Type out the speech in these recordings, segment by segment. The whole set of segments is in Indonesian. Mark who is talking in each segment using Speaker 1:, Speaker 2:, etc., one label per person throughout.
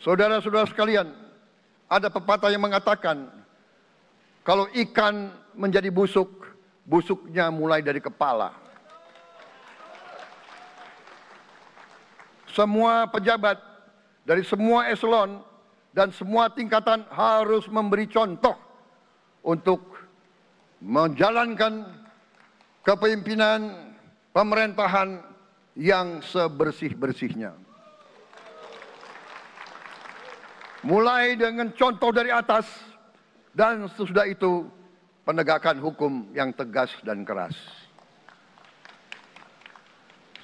Speaker 1: Saudara-saudara sekalian, ada pepatah yang mengatakan, kalau ikan menjadi busuk, busuknya mulai dari kepala. Semua pejabat dari semua eselon dan semua tingkatan harus memberi contoh untuk menjalankan kepemimpinan pemerintahan yang sebersih-bersihnya. mulai dengan contoh dari atas dan sesudah itu penegakan hukum yang tegas dan keras.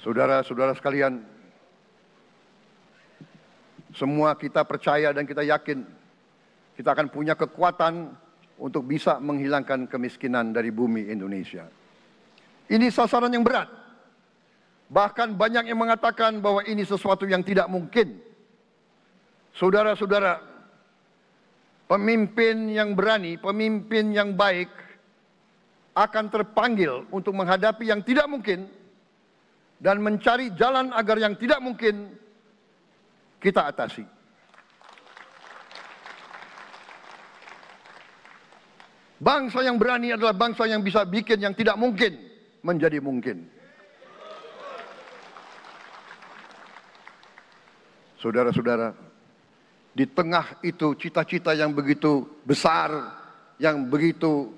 Speaker 1: Saudara-saudara sekalian, semua kita percaya dan kita yakin kita akan punya kekuatan untuk bisa menghilangkan kemiskinan dari bumi Indonesia. Ini sasaran yang berat. Bahkan banyak yang mengatakan bahwa ini sesuatu yang tidak mungkin Saudara-saudara, pemimpin yang berani, pemimpin yang baik akan terpanggil untuk menghadapi yang tidak mungkin dan mencari jalan agar yang tidak mungkin kita atasi. Bangsa yang berani adalah bangsa yang bisa bikin yang tidak mungkin menjadi mungkin. Saudara-saudara, di tengah itu cita-cita yang begitu besar, yang begitu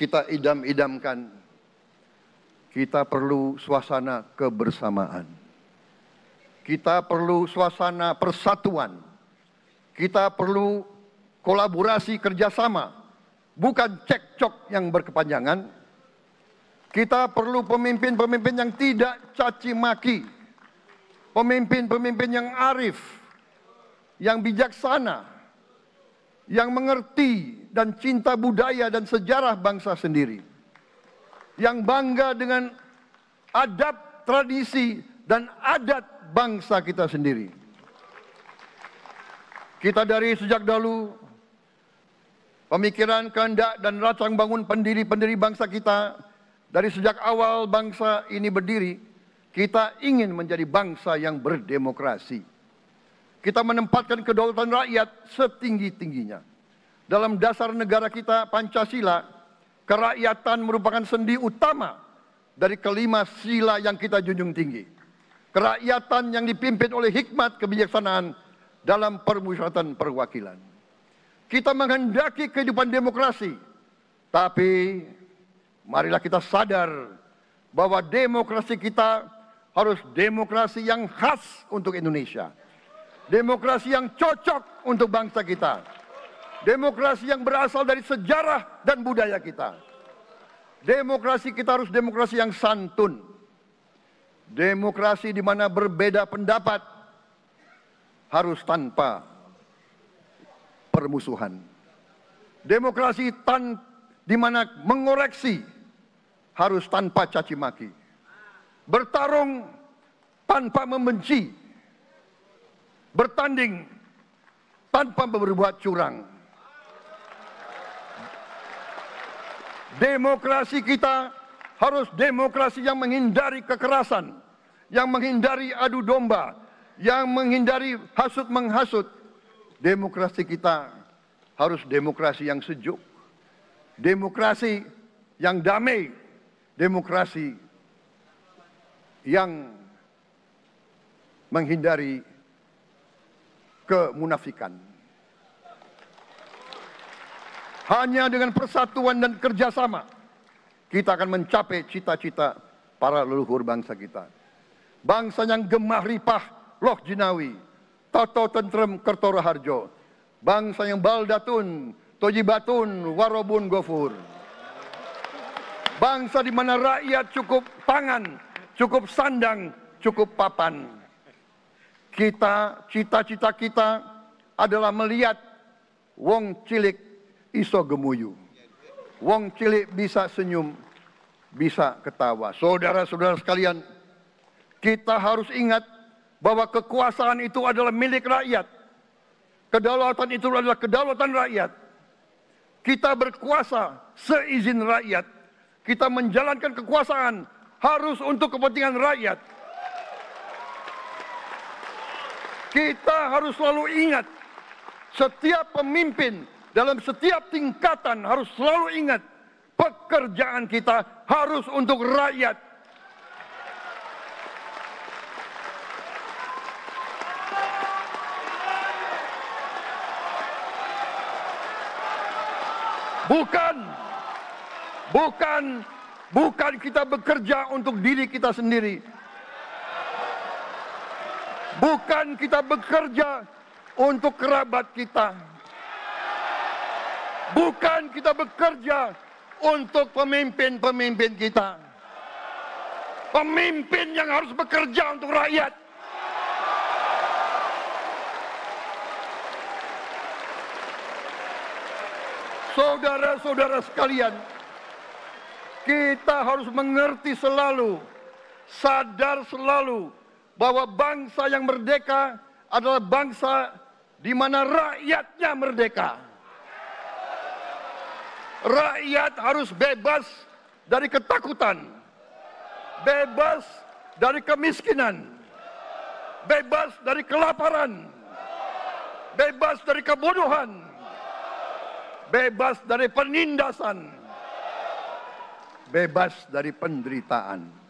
Speaker 1: kita idam-idamkan. Kita perlu suasana kebersamaan. Kita perlu suasana persatuan. Kita perlu kolaborasi kerjasama. Bukan cekcok yang berkepanjangan. Kita perlu pemimpin-pemimpin yang tidak caci maki. Pemimpin-pemimpin yang arif yang bijaksana, yang mengerti dan cinta budaya dan sejarah bangsa sendiri. Yang bangga dengan adab, tradisi, dan adat bangsa kita sendiri. Kita dari sejak dahulu, pemikiran, kehendak, dan racang bangun pendiri-pendiri bangsa kita, dari sejak awal bangsa ini berdiri, kita ingin menjadi bangsa yang berdemokrasi. Kita menempatkan kedaulatan rakyat setinggi-tingginya. Dalam dasar negara kita Pancasila, kerakyatan merupakan sendi utama dari kelima sila yang kita junjung tinggi. Kerakyatan yang dipimpin oleh hikmat kebijaksanaan dalam permusyawaratan perwakilan. Kita menghendaki kehidupan demokrasi, tapi marilah kita sadar bahwa demokrasi kita harus demokrasi yang khas untuk Indonesia. Demokrasi yang cocok untuk bangsa kita. Demokrasi yang berasal dari sejarah dan budaya kita. Demokrasi kita harus demokrasi yang santun. Demokrasi di mana berbeda pendapat harus tanpa permusuhan. Demokrasi tan di mana mengoreksi harus tanpa caci maki. Bertarung tanpa membenci bertanding tanpa berbuat curang. Demokrasi kita harus demokrasi yang menghindari kekerasan, yang menghindari adu domba, yang menghindari hasut menghasut. Demokrasi kita harus demokrasi yang sejuk, demokrasi yang damai, demokrasi yang menghindari kemunafikan. Hanya dengan persatuan dan kerjasama kita akan mencapai cita-cita para leluhur bangsa kita. Bangsa yang gemah ripah loh jinawi, toto tentrem kertoro harjo. Bangsa yang baldatun, tojibatun, warobun gofur. Bangsa di mana rakyat cukup pangan, cukup sandang, cukup papan kita cita-cita kita adalah melihat wong cilik iso gemuyu. Wong cilik bisa senyum, bisa ketawa. Saudara-saudara sekalian, kita harus ingat bahwa kekuasaan itu adalah milik rakyat. Kedaulatan itu adalah kedaulatan rakyat. Kita berkuasa seizin rakyat. Kita menjalankan kekuasaan harus untuk kepentingan rakyat. Kita harus selalu ingat, setiap pemimpin dalam setiap tingkatan harus selalu ingat, pekerjaan kita harus untuk rakyat. Bukan, bukan, bukan kita bekerja untuk diri kita sendiri, Bukan kita bekerja untuk kerabat kita. Bukan kita bekerja untuk pemimpin-pemimpin kita. Pemimpin yang harus bekerja untuk rakyat. Saudara-saudara sekalian, kita harus mengerti selalu, sadar selalu bahwa bangsa yang merdeka adalah bangsa di mana rakyatnya merdeka. Rakyat harus bebas dari ketakutan, bebas dari kemiskinan, bebas dari kelaparan, bebas dari kebodohan, bebas dari penindasan, bebas dari penderitaan.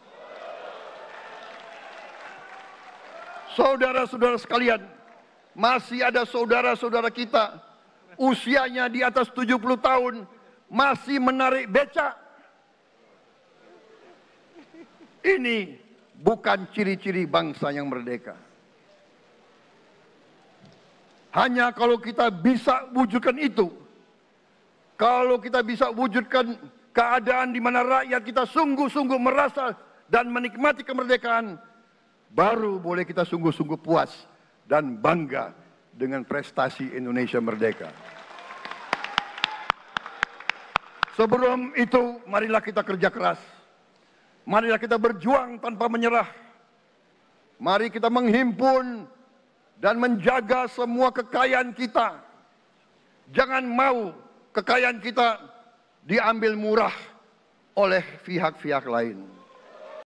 Speaker 1: saudara-saudara sekalian, masih ada saudara-saudara kita usianya di atas 70 tahun masih menarik becak. Ini bukan ciri-ciri bangsa yang merdeka. Hanya kalau kita bisa wujudkan itu, kalau kita bisa wujudkan keadaan di mana rakyat kita sungguh-sungguh merasa dan menikmati kemerdekaan, baru boleh kita sungguh-sungguh puas dan bangga dengan prestasi Indonesia merdeka. Sebelum itu, marilah kita kerja keras. Marilah kita berjuang tanpa menyerah. Mari kita menghimpun dan menjaga semua kekayaan kita. Jangan mau kekayaan kita diambil murah oleh pihak-pihak lain.